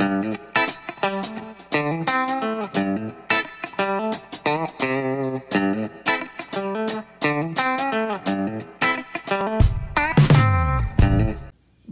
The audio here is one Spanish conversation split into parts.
Thank you.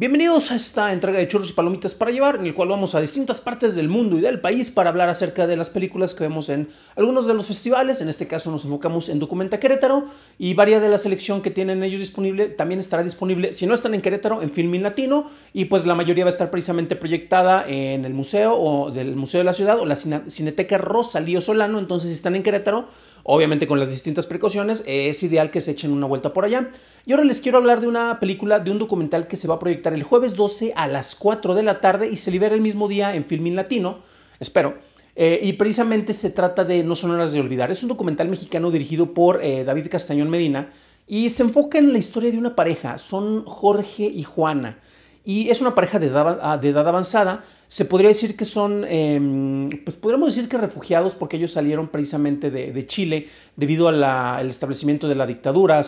Bienvenidos a esta entrega de churros y palomitas para llevar, en el cual vamos a distintas partes del mundo y del país para hablar acerca de las películas que vemos en algunos de los festivales. En este caso nos enfocamos en Documenta Querétaro y varias de la selección que tienen ellos disponible también estará disponible, si no están en Querétaro, en Filmin Latino y pues la mayoría va a estar precisamente proyectada en el museo o del Museo de la Ciudad o la Cineteca Rosalío Solano. Entonces si están en Querétaro, Obviamente con las distintas precauciones es ideal que se echen una vuelta por allá. Y ahora les quiero hablar de una película, de un documental que se va a proyectar el jueves 12 a las 4 de la tarde y se libera el mismo día en Filmin Latino, espero. Eh, y precisamente se trata de No son horas de olvidar. Es un documental mexicano dirigido por eh, David Castañón Medina y se enfoca en la historia de una pareja. Son Jorge y Juana y es una pareja ah, de edad, avanzada. Se podría decir que son, em, pues podríamos decir que refugiados porque ellos salieron precisamente de, Chile debido al establecimiento de la dictadura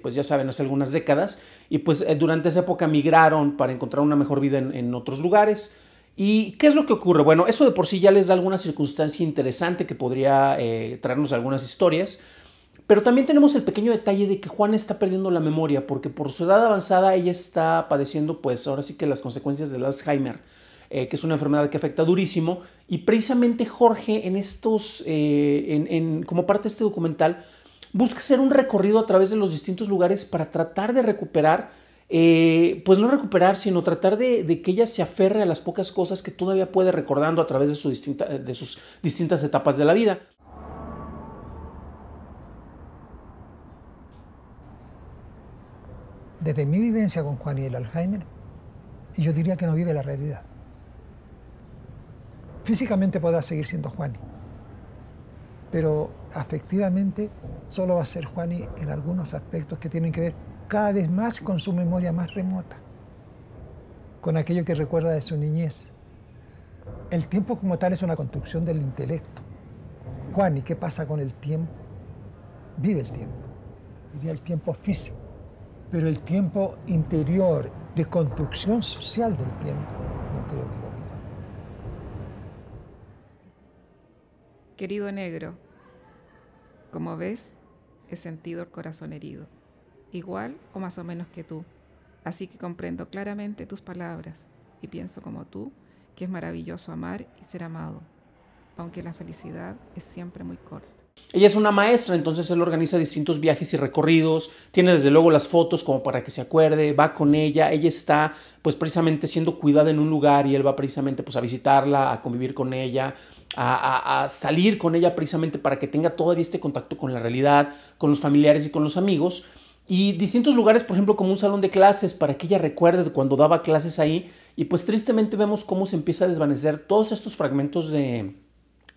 pues ya saben, hace algunas décadas. Y pues eh, durante esa época migraron para encontrar una mejor vida en, otros lugares. ¿Y qué es lo que ocurre? Bueno, eso de por sí ya les da alguna circunstancia interesante que podría eh, traernos algunas historias. Pero también tenemos el pequeño detalle de que Juana está perdiendo la memoria porque por su edad avanzada ella está padeciendo pues ahora sí que las consecuencias del Alzheimer, eh, que es una enfermedad que afecta durísimo. Y precisamente Jorge en estos, eh, en, como parte de este documental, busca hacer un recorrido a través de los distintos lugares para tratar de recuperar, eh, pues no recuperar, sino tratar de, que ella se aferre a las pocas cosas que todavía puede recordando a través de sus distintas etapas de la vida. desde mi vivencia con Juan y el Alzheimer, yo diría que no vive la realidad. Físicamente podrá seguir siendo Juan pero afectivamente solo va a ser Juani en algunos aspectos que tienen que ver cada vez más con su memoria más remota, con aquello que recuerda de su niñez. El tiempo como tal es una construcción del intelecto. Juan y ¿qué pasa con el tiempo? Vive el tiempo, vive el tiempo físico pero el tiempo interior de construcción social del tiempo no creo que lo viva. Querido negro, como ves, he sentido el corazón herido, igual o más o menos que tú, así que comprendo claramente tus palabras y pienso como tú que es maravilloso amar y ser amado, aunque la felicidad es siempre muy corta. Ella es una maestra, entonces él organiza distintos viajes y recorridos, tiene desde luego las fotos como para que se acuerde, va con ella, ella está pues precisamente siendo cuidada en un lugar y él va precisamente pues a visitarla, a convivir con ella, a, salir con ella precisamente para que tenga todavía este contacto con la realidad, con los familiares y con los amigos. Y distintos lugares, por ejemplo, como un salón de clases, para que ella recuerde cuando daba clases ahí. Y pues tristemente vemos cómo se empieza a desvanecer todos estos fragmentos de,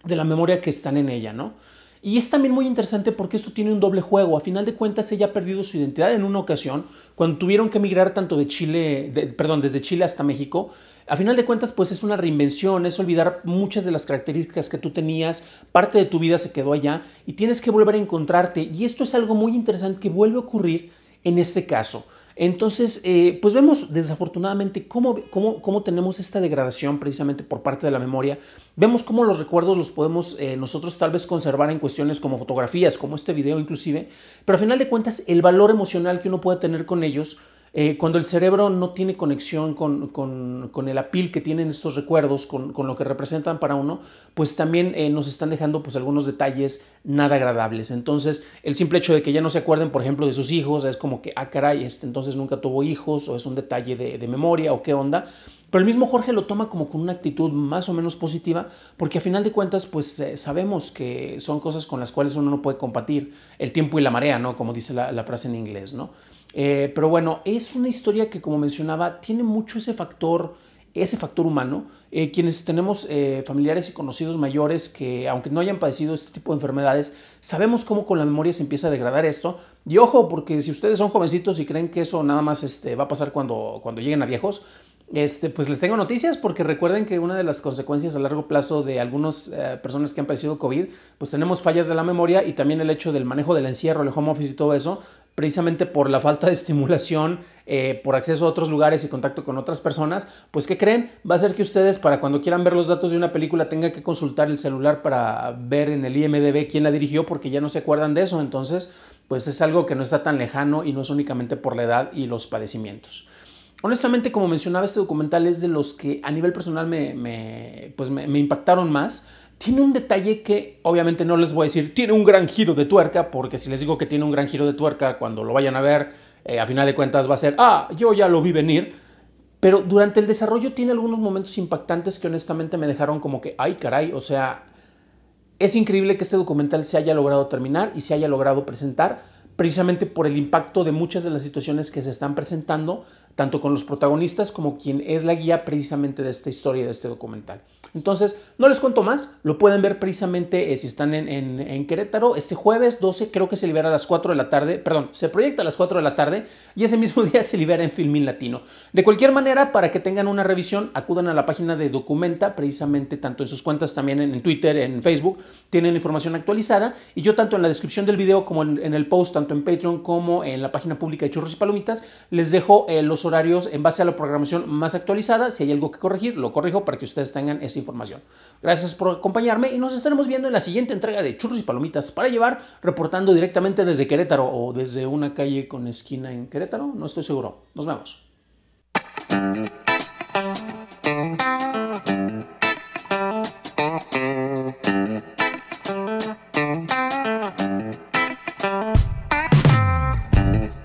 de la memoria que están en ella, ¿no? Y es también muy interesante porque esto tiene un doble juego. A final de cuentas, ella ha perdido su identidad en una ocasión, cuando tuvieron que emigrar tanto de Chile, perdón, desde Chile hasta México. A final de cuentas, pues es una reinvención, es olvidar muchas de las características que tú tenías, parte de tu vida se quedó allá y tienes que volver a encontrarte. Y esto es algo muy interesante que vuelve a ocurrir en este caso. Entonces, eh, pues vemos desafortunadamente cómo, tenemos esta degradación precisamente por parte de la memoria. Vemos cómo los recuerdos los podemos eh, nosotros tal vez conservar en cuestiones como fotografías, como este video inclusive, pero a final de cuentas el valor emocional que uno puede tener con ellos eh, cuando el cerebro no tiene conexión con, el apil que tienen estos recuerdos, con, lo que representan para uno, pues también eh, nos están dejando pues, algunos detalles nada agradables. Entonces, el simple hecho de que ya no se acuerden, por ejemplo, de sus hijos, es como que, ah, caray, este, entonces nunca tuvo hijos, o es un detalle de memoria, o qué onda. Pero el mismo Jorge lo toma como con una actitud más o menos positiva, porque a final de cuentas, pues eh, sabemos que son cosas con las cuales uno no puede compartir el tiempo y la marea, ¿no? Como dice la, frase en inglés, ¿no? Eh, pero bueno, es una historia que, como mencionaba, tiene mucho ese factor, ese factor humano. Eh, quienes tenemos familiares y conocidos mayores que, aunque no hayan padecido este tipo de enfermedades, sabemos cómo con la memoria se empieza a degradar esto. Y ojo, porque si ustedes son jovencitos y creen que eso nada más este, va a pasar cuando, cuando lleguen a viejos, este, pues les tengo noticias porque recuerden que una de las consecuencias a largo plazo de algunas eh, personas que han padecido COVID, pues tenemos fallas de la memoria y también el hecho del manejo del encierro, el home office y todo eso, precisamente por la falta de estimulación, eh, por acceso a otros lugares y contacto con otras personas, pues ¿qué creen? Va a ser que ustedes para cuando quieran ver los datos de una película tengan que consultar el celular para ver en el IMDB quién la dirigió porque ya no se acuerdan de eso, entonces pues es algo que no está tan lejano y no es únicamente por la edad y los padecimientos honestamente, como mencionaba, este documental es de los que a nivel personal me, pues me, impactaron más. Tiene un detalle que obviamente no les voy a decir, tiene un gran giro de tuerca, porque si les digo que tiene un gran giro de tuerca, cuando lo vayan a ver, eh, a final de cuentas va a ser, ah, yo ya lo vi venir. Pero durante el desarrollo tiene algunos momentos impactantes que honestamente me dejaron como que, ay caray, o sea, es increíble que este documental se haya logrado terminar y se haya logrado presentar, precisamente por el impacto de muchas de las situaciones que se están presentando tanto con los protagonistas como quien es la guía precisamente de esta historia, de este documental. Entonces, no les cuento más, lo pueden ver precisamente eh, si están en, Querétaro. Este jueves 12 creo que se libera a las 4 de la tarde, perdón, se proyecta a las 4 de la tarde y ese mismo día se libera en Filmin Latino. De cualquier manera, para que tengan una revisión, acudan a la página de Documenta, precisamente tanto en sus cuentas también en, Twitter, en Facebook, tienen información actualizada y yo tanto en la descripción del video como en, el post, tanto en Patreon como en la página pública de Churros y Palomitas, les dejo eh, los horarios en base a la programación más actualizada. Si hay algo que corregir, lo corrijo para que ustedes tengan ese información. Gracias por acompañarme y nos estaremos viendo en la siguiente entrega de Churros y Palomitas para llevar, reportando directamente desde Querétaro o desde una calle con esquina en Querétaro, no estoy seguro. Nos vemos.